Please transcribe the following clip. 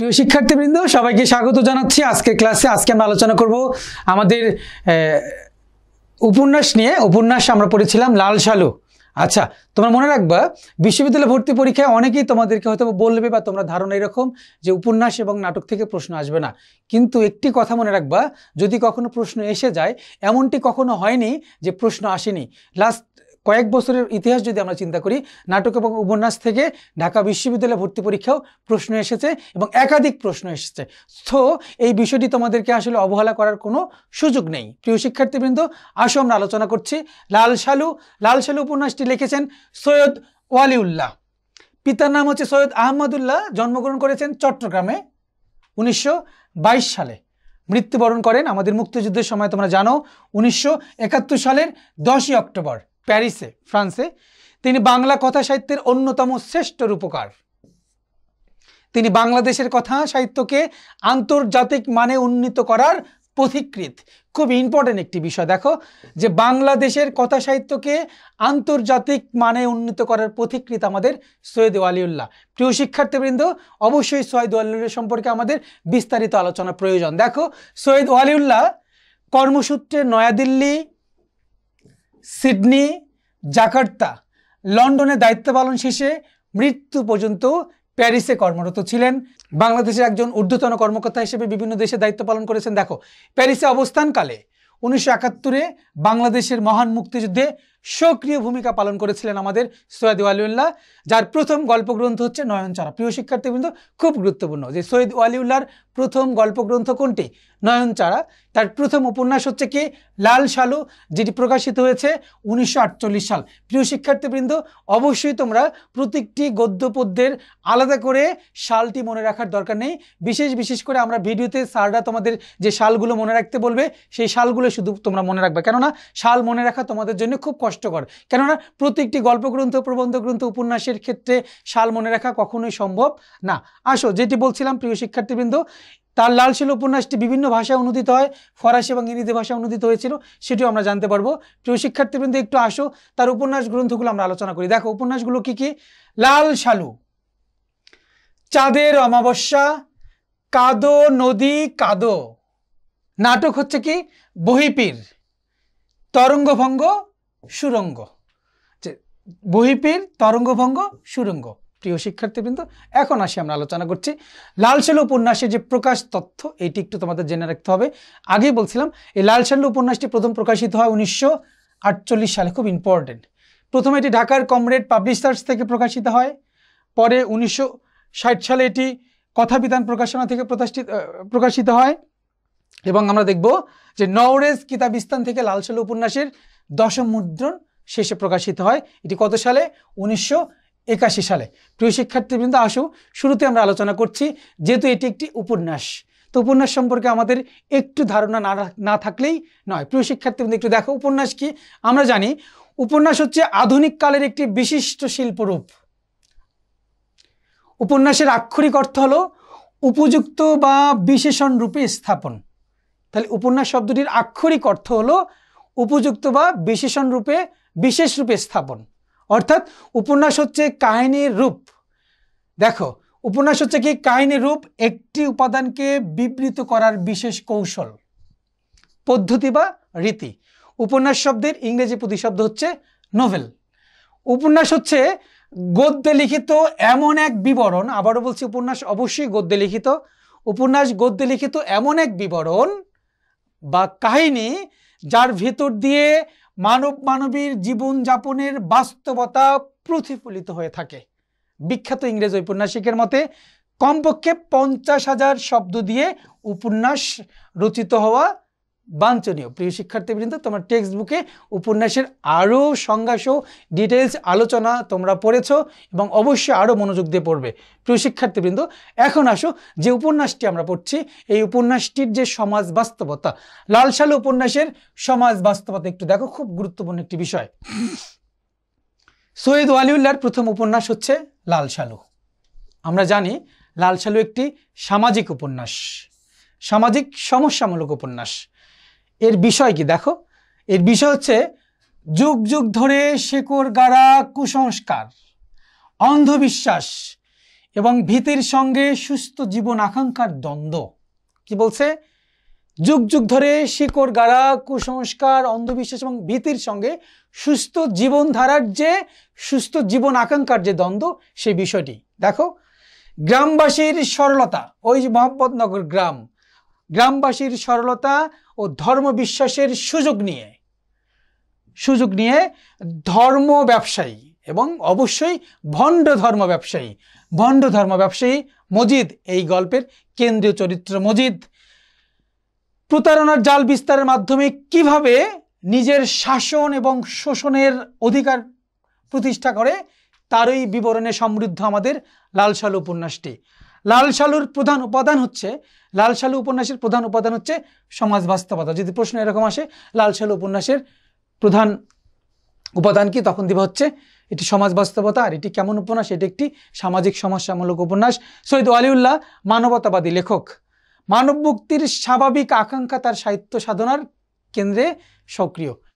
প্রিয় শিক্ষার্থীবৃন্দ সবাইকে স্বাগত জানাচ্ছি আজকের ক্লাসে আজকে আমরা আলোচনা করব আমাদের উপন্যাস নিয়ে উপন্যাস আমরা পড়েছিলাম লাল সালু আচ্ছা তোমরা মনে রাখবা বিশ্ববিদ্যালয় ভর্তি পরীক্ষায় অনেকেই তোমাদেরকে হয়তো বলবে বা তোমরা ধারণা এরকম যে উপন্যাস এবং নাটক থেকে প্রশ্ন আসবে না কিন্তু একটি কথা মনে রাখবা যদি কখনো প্রশ্ন এসে যায় এমনটি কখনো হয়নি যে প্রশ্ন আসেনি লাস্ট কয়েক বছরের ইতিহাস যদি আমরা চিন্তা করি নাটক এবং উপন্যাস থেকে ঢাকা বিশ্ববিদ্যালয়ে ভর্তি পরীক্ষাও প্রশ্ন এসেছে এবং একাধিক প্রশ্ন এসেছে তো এই বিষয়টি তোমাদেরকে আসলে অবহেলা করার কোনো সুযোগ নেই প্রিয় শিক্ষার্থীবৃন্দ আসো আমরা আলোচনা করছি লাল শালু লাল শালু উপন্যাসটি লিখেছেন সৈয়দ ওয়ালিউল্লাহ পিতার নাম হচ্ছে সৈয়দ আহমদুল্লাহ জন্মগ্রহণ করেছেন চট্টগ্রামে উনিশশো সালে মৃত্যুবরণ করেন আমাদের মুক্তিযুদ্ধের সময় তোমরা জানো উনিশশো সালের দশই অক্টোবর প্যারিসে ফ্রান্সে তিনি বাংলা কথা সাহিত্যের অন্যতম শ্রেষ্ঠ রূপকার তিনি বাংলাদেশের কথা সাহিত্যকে আন্তর্জাতিক মানে উন্নীত করার পথিকৃত খুব ইম্পর্টেন্ট একটি বিষয় দেখো যে বাংলাদেশের কথা সাহিত্যকে আন্তর্জাতিক মানে উন্নীত করার পথিকৃত আমাদের সৈয়দ আলিউল্লাহ প্রিয় শিক্ষার্থীবৃন্দ অবশ্যই সৈয়দ আলিউল্লাহ সম্পর্কে আমাদের বিস্তারিত আলোচনা প্রয়োজন দেখো সৈয়দ আলিউল্লাহ কর্মসূত্রে নয়াদিল্লি সিডনি জাকার্তা লন্ডনে দায়িত্ব পালন শেষে মৃত্যু পর্যন্ত প্যারিসে কর্মরত ছিলেন বাংলাদেশের একজন ঊর্ধ্বতন কর্মকর্তা হিসেবে বিভিন্ন দেশে দায়িত্ব পালন করেছেন দেখো প্যারিসে অবস্থানকালে উনিশশো একাত্তরে বাংলাদেশের মহান মুক্তিযুদ্ধে সক্রিয় ভূমিকা পালন করেছিলেন আমাদের সৈয়দ ওয়ালিউল্লাহ যার প্রথম গল্পগ্রন্থ হচ্ছে নয়নচারা প্রিয় শিক্ষার্থীবৃন্দ খুব গুরুত্বপূর্ণ যে সৈয়দ ওয়ালিউল্লাহর প্রথম গল্পগ্রন্থ কোনটি নয়নচারা তার প্রথম উপন্যাস হচ্ছে কি লাল সালু যেটি প্রকাশিত হয়েছে উনিশশো সাল প্রিয় শিক্ষার্থীবৃন্দ অবশ্যই তোমরা প্রত্যেকটি গদ্যপদ্যের আলাদা করে সালটি মনে রাখার দরকার নেই বিশেষ বিশেষ করে আমরা ভিডিওতে স্যাররা তোমাদের যে সালগুলো মনে রাখতে বলবে সেই সালগুলো শুধু তোমরা মনে রাখবে কেননা সাল মনে রাখা তোমাদের জন্য খুব কষ্টকর কেননা প্রত্যেকটি গল্প গ্রন্থ প্রবন্ধ গ্রন্থ উপন্যাসের ক্ষেত্রে সাল মনে রাখা কখনোই সম্ভব না আসো যেটি বলছিলাম প্রিয় শিক্ষার্থীবৃন্দ তার লাল উপন্যাসটি বিভিন্ন ভাষায় অনুদিত হয় ফরাসি এবং ইংরেজি ভাষায় অনুদিত হয়েছিল সেটিও আমরা জানতে পারবো প্রিয় শিক্ষার্থীবৃন্দ একটু আসো তার উপন্যাস গ্রন্থগুলো আমরা আলোচনা করি দেখো উপন্যাসগুলো কি কি লাল শালু চাঁদের অমাবস্যা কাদো নদী কাদো নাটক হচ্ছে কি বহিপীর তরঙ্গভঙ্গ সুরঙ্গ যে বহিপীর তরঙ্গভঙ্গ সুরঙ্গ প্রিয় শিক্ষার্থীবৃন্দ এখন আসি আমরা আলোচনা করছি লালশাল উপন্যাসের যে প্রকাশ তথ্য এটি একটু তোমাদের জেনে রাখতে হবে আগেই বলছিলাম এই লালশাল উপন্যাসটি প্রথম প্রকাশিত হয় উনিশশো সালে খুব ইম্পর্টেন্ট প্রথমে এটি ঢাকার কমরেড পাবলিশার্স থেকে প্রকাশিত হয় পরে উনিশশো সালে এটি কথাবিধান প্রকাশনা থেকে প্রকাশিত প্রকাশিত হয় এবং আমরা দেখব যে নওরেজ কিতাবিস্তান থেকে লালশাল উপন্যাসের দশম মুদ্রণ শেষে প্রকাশিত হয় এটি কত সালে উনিশশো একাশি সালে প্রিয় শিক্ষার্থীবৃন্দ আসু শুরুতে আমরা আলোচনা করছি যেহেতু এটি একটি উপন্যাস তো উপন্যাস সম্পর্কে আমাদের একটু ধারণা না না থাকলেই নয় প্রিয় শিক্ষার্থীবৃন্দ একটু দেখো উপন্যাস কি আমরা জানি উপন্যাস হচ্ছে আধুনিক কালের একটি বিশিষ্ট শিল্পরূপ উপন্যাসের আক্ষরিক অর্থ হলো উপযুক্ত বা বিশেষণ রূপে স্থাপন তাহলে উপন্যাস শব্দটির আক্ষরিক অর্থ হলো উপযুক্ত বা বিশেষণ রূপে বিশেষ রূপে স্থাপন অর্থাৎ উপন্যাস হচ্ছে কাহিনীর রূপ দেখো উপন্যাস হচ্ছে কি কাহিনীর রূপ একটি উপাদানকে বিবৃত করার বিশেষ কৌশল পদ্ধতি বা রীতি উপন্যাস শব্দের ইংরেজি প্রতিশব্দ হচ্ছে নোভেল উপন্যাস হচ্ছে গদ্যে লিখিত এমন এক বিবরণ আবারও বলছি উপন্যাস অবশ্যই গদ্যে লিখিত উপন্যাস গদ্যে লিখিত এমন এক বিবরণ বা কাহিনী যার ভেতর দিয়ে মানব মানবীর জীবনযাপনের বাস্তবতা প্রতিফলিত হয়ে থাকে বিখ্যাত ইংরেজ ঔপন্যাসিকের মতে কমপক্ষে পঞ্চাশ হাজার শব্দ দিয়ে উপন্যাস রচিত হওয়া বাঞ্ছনীয় প্রিয় শিক্ষার্থীবৃন্দ তোমার টেক্সট বুকে উপন্যাসের আরও সংজ্ঞাসহ ডিটেলস আলোচনা তোমরা পড়েছ এবং অবশ্যই আরও মনোযোগ দিয়ে পড়বে প্রিয় শিক্ষার্থীবৃন্দ এখন আসো যে উপন্যাসটি আমরা পড়ছি এই উপন্যাসটির যে সমাজ বাস্তবতা লালশালু উপন্যাসের সমাজ বাস্তবতা একটু দেখো খুব গুরুত্বপূর্ণ একটি বিষয় সৈয়দ ওয়ালিউল্লার প্রথম উপন্যাস হচ্ছে লালশালু আমরা জানি লালশালু একটি সামাজিক উপন্যাস সামাজিক সমস্যামূলক উপন্যাস এর বিষয় কি দেখো এর বিষয় হচ্ছে যুগ যুগ ধরে শেকর গাড়া কুসংস্কার অন্ধবিশ্বাস এবং ভীতির সঙ্গে সুস্থ জীবন আকাঙ্ক্ষার দ্বন্দ্ব কি বলছে যুগ যুগ ধরে শিকড় গাড়া কুসংস্কার অন্ধবিশ্বাস এবং ভীতির সঙ্গে সুস্থ জীবনধারার যে সুস্থ জীবন আকাঙ্ক্ষার যে দ্বন্দ্ব সেই বিষয়টি দেখো গ্রামবাসীর সরলতা ওই যে মোহাম্মদনগর গ্রাম গ্রামবাসীর সরলতা ও ধর্ম বিশ্বাসের সুযোগ নিয়ে সুযোগ নিয়ে ধর্ম ব্যবসায়ী এবং অবশ্যই ভণ্ড ধর্ম ব্যবসায়ী ভণ্ড ধর্ম ব্যবসায়ী মজিদ এই গল্পের কেন্দ্রীয় চরিত্র মজিদ প্রতারণার জাল বিস্তারের মাধ্যমে কিভাবে নিজের শাসন এবং শোষণের অধিকার প্রতিষ্ঠা করে তারই বিবরণে সমৃদ্ধ আমাদের লালসাল উপন্যাসটি লাল সালুর প্রধান উপাদান হচ্ছে লাল সালু উপন্যাসের প্রধান উপাদান হচ্ছে সমাজ বাস্তবতা যদি প্রশ্ন এরকম আসে লাল সালু উপন্যাসের প্রধান উপাদান কি তখন দিবা হচ্ছে এটি সমাজ বাস্তবতা আর এটি কেমন উপন্যাস এটি একটি সামাজিক সমস্যামূলক উপন্যাস সৈয়দ আলিউল্লাহ মানবতাবাদী লেখক মানব মুক্তির স্বাভাবিক আকাঙ্ক্ষা তার সাহিত্য সাধনার কেন্দ্রে সক্রিয়